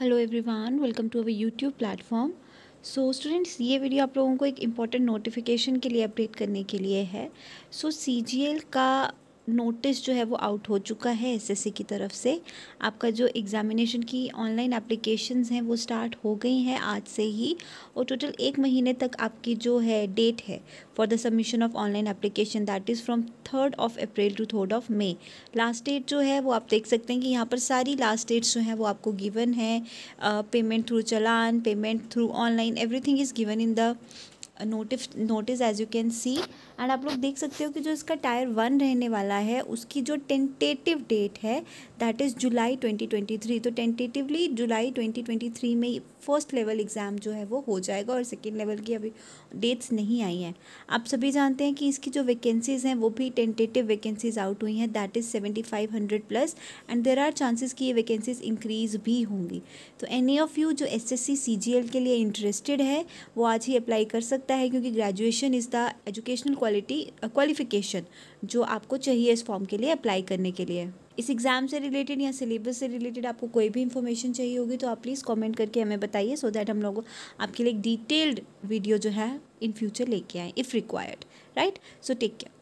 hello everyone welcome to our YouTube platform so students ये video आप लोगों को एक इम्पॉर्टेंट नोटिफिकेशन के लिए अपडेट करने के लिए है सो so, सी का नोटिस जो है वो आउट हो चुका है एसएससी की तरफ से आपका जो एग्ज़ामिनेशन की ऑनलाइन एप्लीकेशन हैं वो स्टार्ट हो गई हैं आज से ही और टोटल एक महीने तक आपकी जो है डेट है for the submission of online application that is from third of April to third of May last date जो है वो आप देख सकते हैं कि यहाँ पर सारी लास्ट डेट्स जो हैं वो आपको गिवन है payment through challan payment through online everything is given in the notice notice as you can see and आप लोग देख सकते हो कि जो इसका टायर वन रहने वाला है उसकी जो टेंटेटिव डेट है दैट इज़ जुलाई 2023 तो टेंटेटिवली जुलाई 2023 में फर्स्ट लेवल एग्ज़ाम जो है वो हो जाएगा और सेकेंड लेवल की अभी डेट्स नहीं आई हैं आप सभी जानते हैं कि इसकी जो वैकेंसीज़ हैं वो भी टेंटेटिव वैकेंसीज़ आउट हुई हैं that is seventy five hundred plus and there are chances कि ये वैकेंसीज़ इंक्रीज़ भी होंगी तो एनी ऑफ़ यू जो S S C C G L के लिए इंटरेस्टेड है वो आज ही अप्लाई कर सकते सकता है क्योंकि graduation is the educational quality qualification जो आपको चाहिए इस फॉर्म के लिए अप्लाई करने के लिए इस एग्ज़ाम से रिलेटेड या सिलेबस से रिलेटेड आपको कोई भी इन्फॉर्मेशन चाहिए होगी तो आप प्लीज़ कमेंट करके हमें बताइए सो दैट हम लोग आपके लिए एक डिटेल्ड वीडियो जो है इन फ्यूचर लेके आए if required right so take care